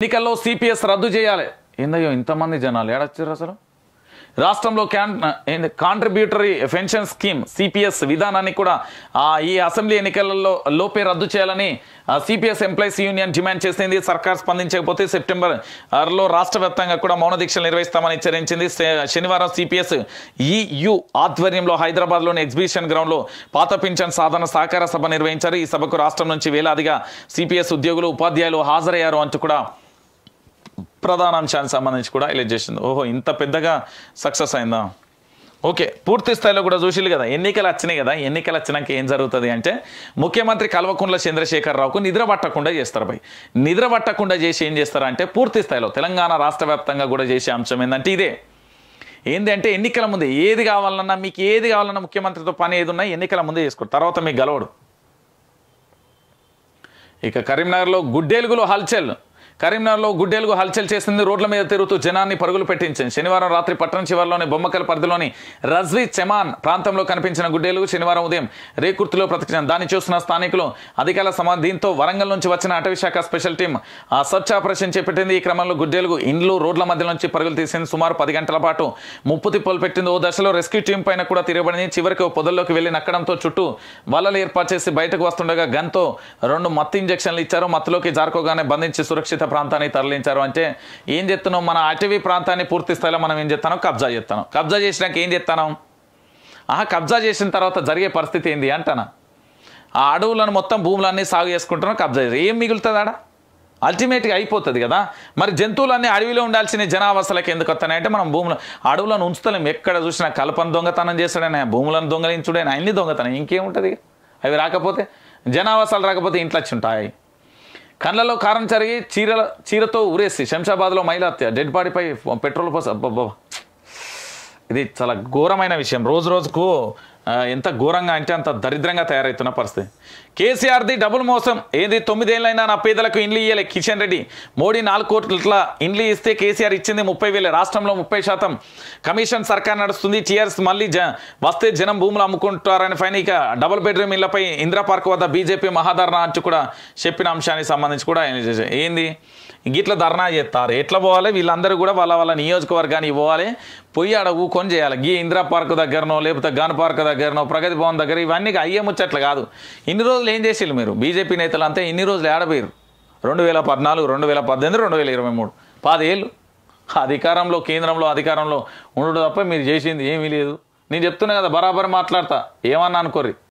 ఎన్నికల్లో సిపిఎస్ రద్దు చేయాలి ఏందయ్యో ఇంతమంది జనాలు ఏడొచ్చారు అసలు రాష్ట్రంలో క్యాన్ కాంట్రిబ్యూటరీ పెన్షన్ స్కీమ్ సిపిఎస్ విధానాన్ని కూడా ఈ అసెంబ్లీ ఎన్నికలలో లోపే రద్దు చేయాలని సిపిఎస్ ఎంప్లాయీస్ యూనియన్ డిమాండ్ చేసింది సర్కార్ స్పందించకపోతే సెప్టెంబర్లో రాష్ట్ర వ్యాప్తంగా కూడా మౌన దీక్షలు నిర్వహిస్తామని హెచ్చరించింది శనివారం సిపిఎస్ ఈయు ఆధ్వర్యంలో హైదరాబాద్లోని ఎగ్జిబిషన్ గ్రౌండ్లో పాత పింఛన్ సాధన సహకార సభ నిర్వహించారు ఈ సభకు రాష్ట్రం నుంచి వేలాదిగా సిపిఎస్ ఉద్యోగులు ఉపాధ్యాయులు హాజరయ్యారు అంటూ కూడా ప్రధాన అంశానికి సంబంధించి కూడా ఇలా చేసింది ఓహో ఇంత పెద్దగా సక్సెస్ అయిందా ఓకే పూర్తి స్థాయిలో కూడా చూసిల్లు కదా ఎన్నికలు వచ్చినాయి కదా ఎన్నికలు వచ్చినాక ఏం జరుగుతుంది అంటే ముఖ్యమంత్రి కల్వకుండ్ల చంద్రశేఖరరావుకు నిద్ర పట్టకుండా చేస్తారు భయ్ నిద్ర పట్టకుండా చేసి ఏం చేస్తారంటే పూర్తి స్థాయిలో తెలంగాణ రాష్ట్ర కూడా చేసే అంశం ఏంటంటే ఇదే ఏంది అంటే ఎన్నికల ముందే ఏది కావాలన్నా మీకు ఏది కావాలన్నా ముఖ్యమంత్రితో పని ఏది ఉన్నా ఎన్నికల ముందే చేసుకోరు తర్వాత మీకు గలవడు ఇక కరీంనగర్లో గుడ్డేలుగులో హల్చల్ కరీంనగర్లో గుడ్డేలుగు హల్చల్ చేసింది రోడ్ల మీద తిరుగుతూ జనాన్ని పరుగులు పెట్టించింది శనివారం రాత్రి పట్టణం చివరిలోని బొమ్మకల్ పరిధిలోని రజ్వీ చమాన్ ప్రాంతంలో కనిపించిన గుడ్డేలుగు శనివారం ఉదయం రేకుర్తిలో బ్రతికిన దాన్ని చూసిన స్థానికులు అధికారుల సమా దీంతో వరంగల్ నుంచి వచ్చిన అటవీశాఖ స్పెషల్ టీం సర్చ్ ఆపరేషన్ చేపట్టింది ఈ క్రమంలో గుడ్డేలుగు ఇండ్లు రోడ్ల మధ్య నుంచి పరుగులు తీసింది సుమారు పది గంటల పాటు ముప్పు తిప్పలు పెట్టింది ఓ దశలో రెస్క్యూ టీం పైన కూడా తిరగబడింది చివరికి ఓ పొదల్లోకి వెళ్ళి నక్కడంతో చుట్టూ వలలు ఏర్పాటు చేసి బయటకు వస్తుండగా గన్తో రెండు మత్తు ఇంజక్షన్లు ఇచ్చారు మత్తులోకి జారుకోగానే బంధించి సురక్షిత ప్రాంతానికి తరలించారు అంటే ఏం చెప్తున్నాం మన అటవీ ప్రాంతాన్ని పూర్తి స్థాయిలో మనం ఏం చెప్తాను కబ్జా చేస్తాను కబ్జా చేసినాక ఏం చెప్తాను ఆహా కబ్జా చేసిన తర్వాత జరిగే పరిస్థితి ఏంది అంటాను ఆ అడవులను మొత్తం భూములన్నీ సాగు చేసుకుంటున్నాం కబ్జా ఏం మిగులుతుంది ఆడ అల్టిమేట్గా అయిపోతుంది కదా మరి జంతువులన్నీ అడవిలో ఉండాల్సిన జనావాసాలకు ఎందుకు వస్తాయంటే మనం భూములు అడవులను ఉంచుతలేం ఎక్కడ చూసినా కలపను దొంగతనం చేస్తాడైనా భూములను దొంగలించుడైనా అన్ని దొంగతనం ఇంకేముంటుంది అవి రాకపోతే జనావాసాలు రాకపోతే ఇంట్లో వచ్చి ఉంటాయి కళ్ళలో కారం చరిగి చీర చీరతో ఉరేసి శంషాబాద్లో మహిళ హత్య డెడ్ బాడీపై పెట్రోల్ పోసి ఇది చాలా ఘోరమైన విషయం రోజు రోజుకు ఎంత ఘోరంగా అంటే అంత దరిద్రంగా తయారవుతున్న పరిస్థితి కేసీఆర్ది డబుల్ మోసం ఏది తొమ్మిదేళ్ళైనా నా పేదలకు ఇండ్లు ఇయ్యాలి కిషన్ రెడ్డి మోడీ నాలుగు కోట్ల ఇండ్లు ఇస్తే కేసీఆర్ ఇచ్చింది ముప్పై వేలే రాష్ట్రంలో ముప్పై శాతం కమిషన్ సర్కార్ నడుస్తుంది టీఆర్ఎస్ మళ్ళీ జ వస్తే జనం భూములు అమ్ముకుంటారని పైన ఇక డబుల్ బెడ్రూమ్ ఇళ్లపై ఇందిరా పార్క్ వద్ద బీజేపీ మహాధర్నా అంటూ కూడా చెప్పిన అంశానికి సంబంధించి కూడా ఏంది ఇట్లా ధర్నా చేస్తారు ఎట్లా పోవాలి వీళ్ళందరూ కూడా వాళ్ళ వాళ్ళ నియోజకవర్గానికి పోవాలి పొయ్యి అడ కొని చేయాలి గీ ఇందిరా పార్క్ దగ్గరనో లేకపోతే గాన్ పార్క్ దగ్గర దగ్గరనో ప్రగతి భవన్ దగ్గర ఇవన్నీ అయ్యే ముచ్చట్లు కాదు ఇన్ని రోజులు ఏం చేసిల్లు మీరు బీజేపీ నేతలు అంతా ఇన్ని రోజులు ఏడబోయారు రెండు వేల పద్నాలుగు రెండు వేల పద్దెనిమిది రెండు వేల ఇరవై మూడు పాదేళ్ళు అధికారంలో కేంద్రంలో అధికారంలో ఉండడం తప్ప మీరు చేసింది ఏమీ లేదు నేను చెప్తున్నా కదా బరాబర్ మాట్లాడతా ఏమన్నా అనుకోర్రి